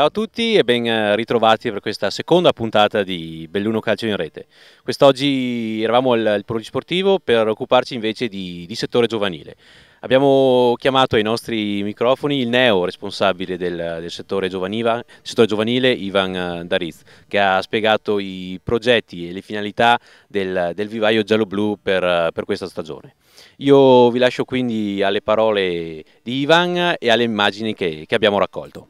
Ciao a tutti e ben eh, ritrovati per questa seconda puntata di Belluno Calcio in Rete. Quest'oggi eravamo al, al Plurisportivo per occuparci invece di, di, settore giovanile. Abbiamo chiamato ai nostri microfoni il neo responsabile del, del settore, settore, giovanile, Ivan eh, Dariz, che ha spiegato i progetti e le finalità del, del vivaio giallo-blu per, eh, per questa stagione. Io vi lascio quindi alle parole di Ivan e alle immagini che, che abbiamo raccolto.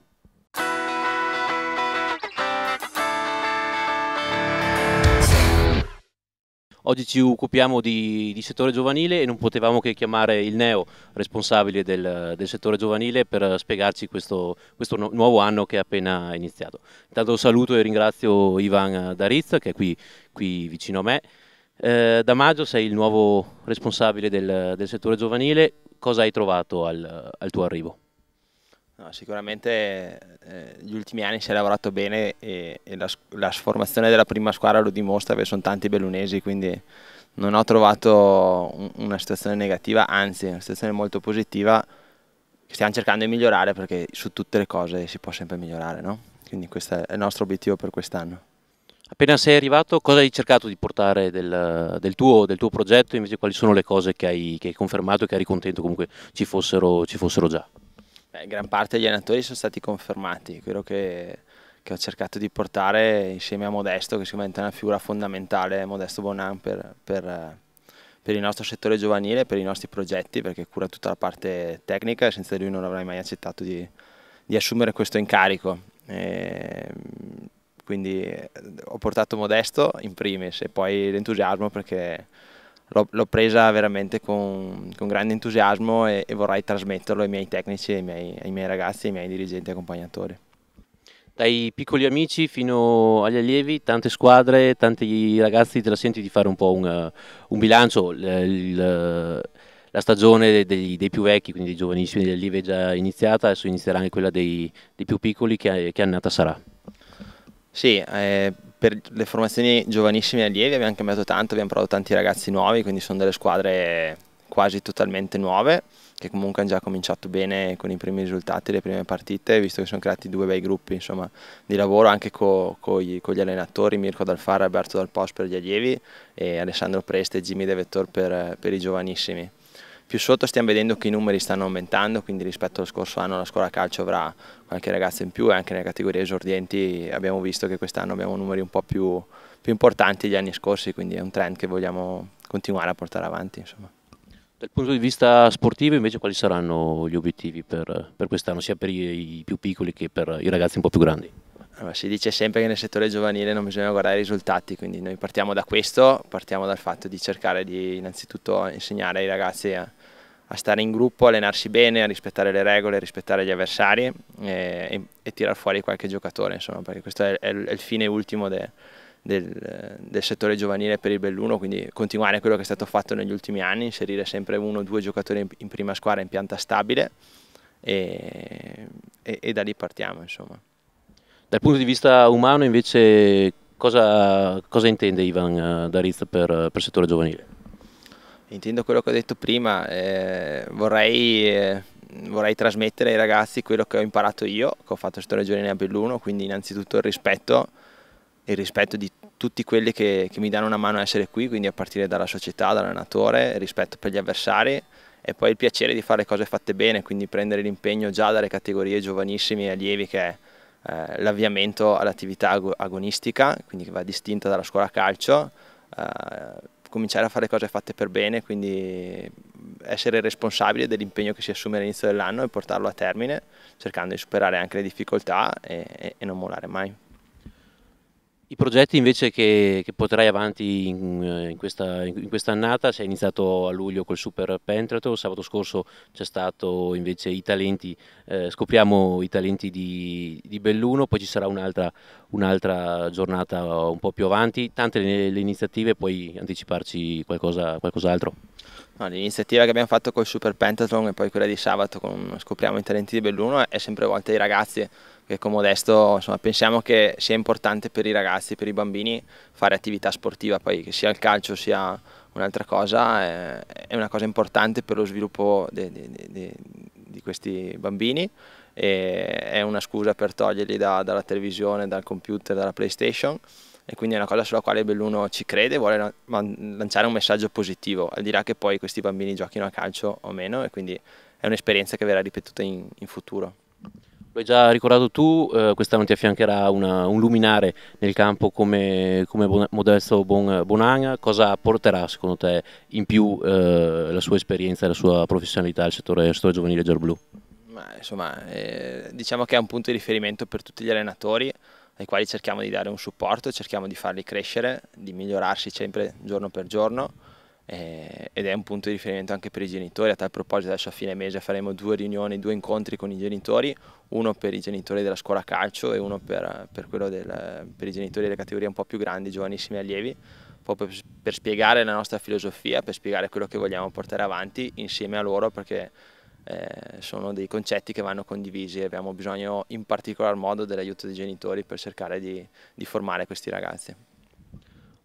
Oggi ci occupiamo di, di, settore giovanile e non potevamo che chiamare il neo responsabile del, del settore giovanile per spiegarci questo, questo no, nuovo anno che è appena iniziato. Intanto saluto e ringrazio Ivan Darizza che è qui, qui vicino a me. Eh, da maggio sei il nuovo responsabile del, del settore giovanile, cosa hai trovato al, al tuo arrivo? No, sicuramente eh, gli ultimi anni si è lavorato bene e, e la, la, formazione della prima squadra lo dimostra perché sono tanti bellunesi, quindi non ho trovato un, una situazione negativa, anzi una situazione molto positiva che stiamo cercando di migliorare perché su tutte le cose si può sempre migliorare, no? quindi questo è il nostro obiettivo per quest'anno. Appena sei arrivato, cosa hai cercato di portare del, del, tuo, del tuo, progetto? Invece, quali sono le cose che hai, che hai confermato e che eri contento comunque ci fossero, ci fossero già? Beh, gran parte degli allenatori sono stati confermati, quello che, che, ho cercato di portare insieme a Modesto, che sicuramente è una figura fondamentale, Modesto Bonan, per, per, per, il nostro settore giovanile, per i nostri progetti, perché cura tutta la parte tecnica e senza lui non avrei mai accettato di, di assumere questo incarico. E ehm, quindi ho portato Modesto in primis e poi l'entusiasmo perché l'ho, presa veramente con, con grande entusiasmo e, e, vorrei trasmetterlo ai miei tecnici, ai miei, ai miei ragazzi, ai miei dirigenti e accompagnatori. Dai piccoli amici fino agli allievi, tante squadre, tanti ragazzi, te la senti di fare un po' un, un bilancio? Il, il, la stagione dei, dei, più vecchi, quindi dei giovanissimi, degli allievi è già iniziata, adesso inizierà anche quella dei, dei più piccoli, che, che annata sarà? Sì, eh, per le formazioni giovanissime e allievi abbiamo cambiato tanto, abbiamo provato tanti ragazzi nuovi, quindi sono delle squadre quasi totalmente nuove che comunque hanno già cominciato bene con i primi risultati, le prime partite, visto che sono creati due bei gruppi insomma, di lavoro anche co, co gli, con gli allenatori, Mirko Dalfara Alberto Dalpos per gli allievi e Alessandro Preste e Jimmy De Vettor per, per i giovanissimi. Più sotto stiamo vedendo che i numeri stanno aumentando, quindi rispetto allo scorso anno la scuola calcio avrà qualche ragazza in più e anche nelle categorie esordienti abbiamo visto che quest'anno abbiamo numeri un po' più, più importanti degli anni scorsi, quindi è un trend che vogliamo continuare a portare avanti. Insomma. Dal punto di vista sportivo invece quali saranno gli obiettivi per, per quest'anno, sia per i, i più piccoli che per i ragazzi un po' più grandi? si dice sempre che nel settore giovanile non bisogna guardare i risultati, quindi noi partiamo da questo, partiamo dal fatto di cercare di innanzitutto insegnare ai ragazzi a, a stare in gruppo, allenarsi bene, a rispettare le regole, a rispettare gli avversari e, e, e tirar fuori qualche giocatore, insomma, perché questo è, è, il fine ultimo de, del, del, settore giovanile per il Belluno, quindi continuare quello che è stato fatto negli ultimi anni, inserire sempre uno o due giocatori in, in, prima squadra in pianta stabile e, e da lì partiamo, insomma. Dal punto di vista umano invece cosa, cosa intende Ivan eh, Dariz per, per settore giovanile? intendo quello che ho detto prima, eh, vorrei, eh, vorrei, trasmettere ai ragazzi quello che ho imparato io, che ho fatto storia giovanile a Belluno, quindi innanzitutto il rispetto, il rispetto di tutti quelli che, che, mi danno una mano a essere qui, quindi a partire dalla società, dall'allenatore, rispetto per gli avversari e poi il piacere di fare le cose fatte bene, quindi prendere l'impegno già dalle categorie giovanissimi e allievi che è eh, l'avviamento all'attività agonistica, quindi che va distinta dalla scuola calcio eh, cominciare a fare cose fatte per bene, quindi essere responsabile dell'impegno che si assume all'inizio dell'anno e portarlo a termine, cercando di superare anche le difficoltà e, e non mollare mai progetti invece che, che porterai avanti in, eh, in, questa, in quest'annata? Sei iniziato a luglio col Super Pentreto, sabato scorso c'è stato invece i talenti, eh, scopriamo i talenti di, di, Belluno, poi ci sarà un'altra, un'altra, giornata un po' più avanti, tante le, le iniziative, puoi anticiparci qualcosa, qualcos'altro? No, l'iniziativa che abbiamo fatto col Super Pentathlon e poi quella di sabato con Scopriamo i talenti di Belluno è sempre volta ai ragazzi, che con Modesto insomma, pensiamo che sia importante per i ragazzi, per i bambini fare attività sportiva, poi che sia il calcio sia un'altra cosa, è, è, una cosa importante per lo sviluppo de, de, de, di questi bambini e è una scusa per toglierli da, dalla televisione, dal computer, dalla PlayStation e quindi è una cosa sulla quale Belluno ci crede, vuole lanciare un messaggio positivo, al di là che poi questi bambini giochino a calcio o meno e quindi è un'esperienza che verrà ripetuta in, in futuro. L'hai già ricordato tu, eh, quest'anno ti affiancherà una, un luminare nel campo come, come Modesto bon, Bonanga, cosa porterà secondo te in più eh, la sua esperienza e la sua professionalità al settore, al settore giovanile gialblu? insomma, eh, diciamo che è un punto di riferimento per tutti gli allenatori, ai quali cerchiamo di dare un supporto, cerchiamo di farli crescere, di migliorarsi sempre giorno per giorno eh, ed è un punto di riferimento anche per i genitori. A tal proposito adesso a fine mese faremo due riunioni, due incontri con i genitori, uno per i genitori della scuola calcio e uno per, per, del, per i genitori delle categorie un po' più grandi, giovanissimi allievi, proprio per, per spiegare la nostra filosofia, per spiegare quello che vogliamo portare avanti insieme a loro perché eh, sono dei concetti che vanno condivisi e abbiamo bisogno in particolar modo dell'aiuto dei genitori per cercare di, di formare questi ragazzi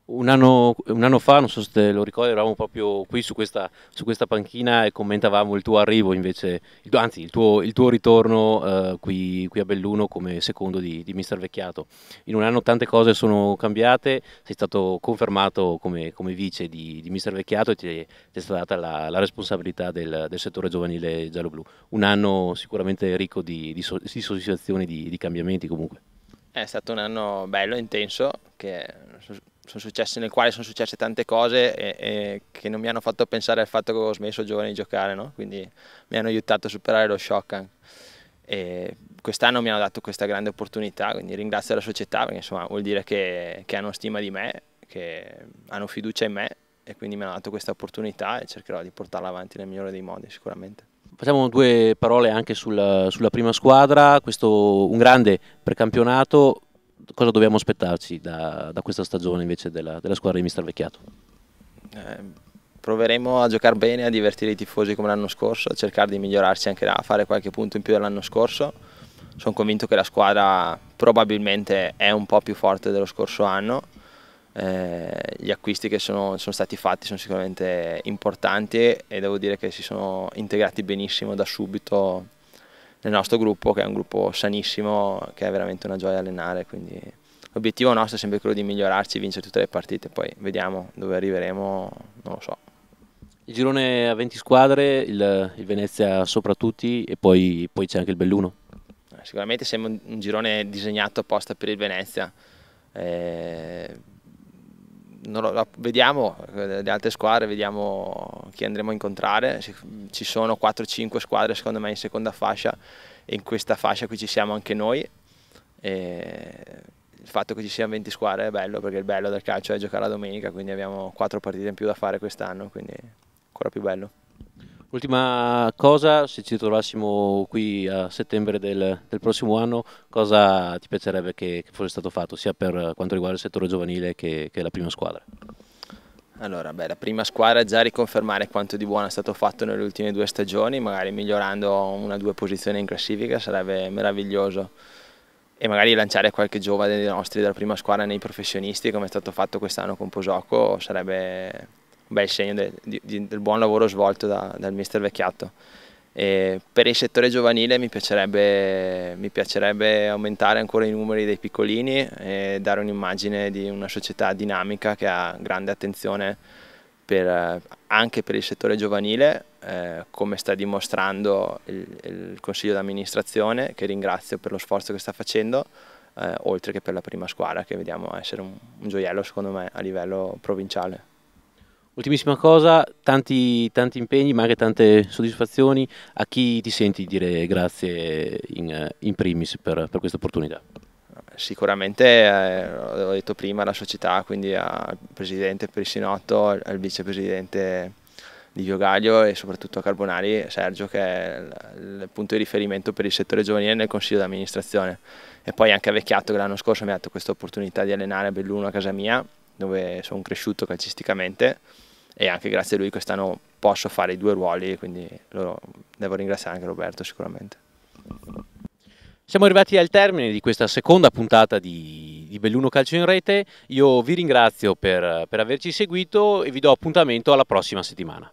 un anno, un anno, fa, non so se te lo ricordi, eravamo proprio qui su questa, su questa panchina e commentavamo il tuo arrivo invece, il, anzi il tuo, il tuo ritorno eh, qui, qui, a Belluno come secondo di, di Mister Vecchiato. In un anno tante cose sono cambiate, sei stato confermato come, come vice di, di, Mister Vecchiato e ti, è, ti è stata data la, la responsabilità del, del, settore giovanile giallo-blu. Un anno sicuramente ricco di, di, di soddisfazioni, di cambiamenti comunque. È stato un anno bello, intenso, che sono successe, nel quale sono successe tante cose e, e che non mi hanno fatto pensare al fatto che ho smesso giovane di giocare, no? quindi mi hanno aiutato a superare lo shock. E quest'anno mi hanno dato questa grande opportunità, quindi ringrazio la società perché insomma vuol dire che, che hanno stima di me, che hanno fiducia in me e quindi mi hanno dato questa opportunità e cercherò di portarla avanti nel migliore dei modi sicuramente. Facciamo due parole anche sulla, sulla prima squadra, questo un grande precampionato, cosa dobbiamo aspettarci da, da questa stagione invece della, della, squadra di Mister Vecchiato? Eh, proveremo a giocare bene, a divertire i tifosi come l'anno scorso, a cercare di migliorarci anche là, a fare qualche punto in più dell'anno scorso. Sono convinto che la squadra probabilmente è un po' più forte dello scorso anno. Eh, gli acquisti che sono, sono, stati fatti sono sicuramente importanti e devo dire che si sono integrati benissimo da subito nel nostro gruppo che è un gruppo sanissimo, che è veramente una gioia allenare, quindi l'obiettivo nostro è sempre quello di migliorarci, vincere tutte le partite, poi vediamo dove arriveremo, non lo so. Il girone a 20 squadre, il, il Venezia soprattutto, e poi, poi c'è anche il Belluno. Eh, sicuramente sembra un girone disegnato apposta per il Venezia. Eh, lo, vediamo eh, le altre squadre, vediamo chi andremo a incontrare, ci sono 4-5 squadre secondo me in seconda fascia e in questa fascia qui ci siamo anche noi. E il fatto che ci siano 20 squadre è bello perché il bello del calcio è giocare la domenica, quindi abbiamo 4 partite in più da fare quest'anno, quindi ancora più bello. Ultima cosa, se ci trovassimo qui a settembre del, del prossimo anno, cosa ti piacerebbe che, che, fosse stato fatto sia per quanto riguarda il settore giovanile che, che la prima squadra? Allora, beh, la prima squadra è già riconfermare quanto di buono è stato fatto nelle ultime due stagioni, magari migliorando una o due posizioni in classifica sarebbe meraviglioso e magari lanciare qualche giovane dei nostri della prima squadra nei professionisti come è stato fatto quest'anno con Posoco, sarebbe bel segno del, del, del buon lavoro svolto da, dal mister Vecchiato. E per il settore giovanile mi piacerebbe, mi piacerebbe, aumentare ancora i numeri dei piccolini e dare un'immagine di una società dinamica che ha grande attenzione per, anche per il settore giovanile, eh, come sta dimostrando il, il Consiglio d'amministrazione, che ringrazio per lo sforzo che sta facendo, eh, oltre che per la prima squadra, che vediamo essere un, un gioiello secondo me a livello provinciale. Ultimissima cosa, tanti, tanti, impegni ma anche tante soddisfazioni. A chi ti senti dire grazie in, in primis per, per questa opportunità? Sicuramente, eh, l'ho detto prima, alla società, quindi al presidente Perissinotto, al vicepresidente di Viogaglio e soprattutto a Carbonari, Sergio, che è il punto di riferimento per il settore giovanile nel consiglio d'amministrazione. E poi anche a Vecchiato, che l'anno scorso mi ha dato questa opportunità di allenare a Belluno a casa mia dove sono cresciuto calcisticamente e anche grazie a lui quest'anno posso fare i due ruoli, quindi devo ringraziare anche Roberto sicuramente. Siamo arrivati al termine di questa seconda puntata di, di Belluno Calcio in Rete, io vi ringrazio per, per averci seguito e vi do appuntamento alla prossima settimana.